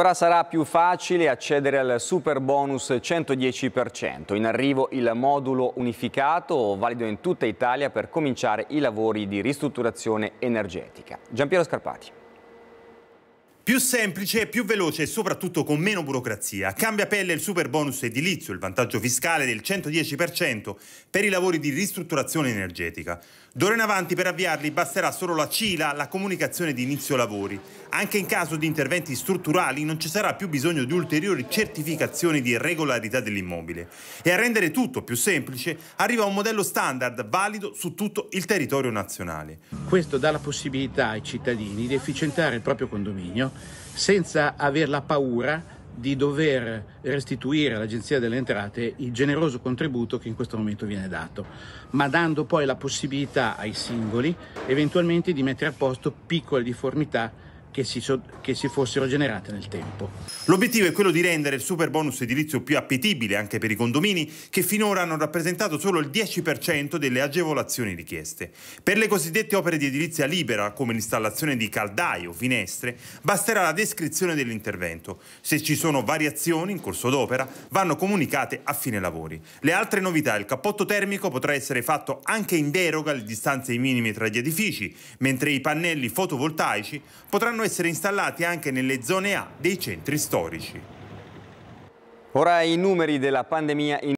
Ora sarà più facile accedere al super bonus 110%. In arrivo il modulo unificato, valido in tutta Italia per cominciare i lavori di ristrutturazione energetica. Giampiero Scarpati. Più semplice, più veloce e soprattutto con meno burocrazia. Cambia pelle il super bonus edilizio, il vantaggio fiscale del 110% per i lavori di ristrutturazione energetica. D'ora in avanti per avviarli basterà solo la CILA, la comunicazione di inizio lavori. Anche in caso di interventi strutturali non ci sarà più bisogno di ulteriori certificazioni di regolarità dell'immobile. E a rendere tutto più semplice arriva un modello standard valido su tutto il territorio nazionale. Questo dà la possibilità ai cittadini di efficientare il proprio condominio senza aver la paura di dover restituire all'Agenzia delle Entrate il generoso contributo che in questo momento viene dato, ma dando poi la possibilità ai singoli eventualmente di mettere a posto piccole difformità che si, so- che si, fossero generate nel tempo. L'obiettivo è quello di rendere il super bonus edilizio più appetibile anche per i condomini che finora hanno rappresentato solo il 10% delle agevolazioni richieste. Per le cosiddette opere di edilizia libera, come l'installazione di caldaie o finestre, basterà la descrizione dell'intervento. Se ci sono variazioni in corso d'opera, vanno comunicate a fine lavori. Le altre novità, il cappotto termico potrà essere fatto anche in deroga alle distanze minime tra gli edifici, mentre i pannelli fotovoltaici potranno potranno essere installati anche nelle zone A dei centri storici. Ora i numeri della pandemia in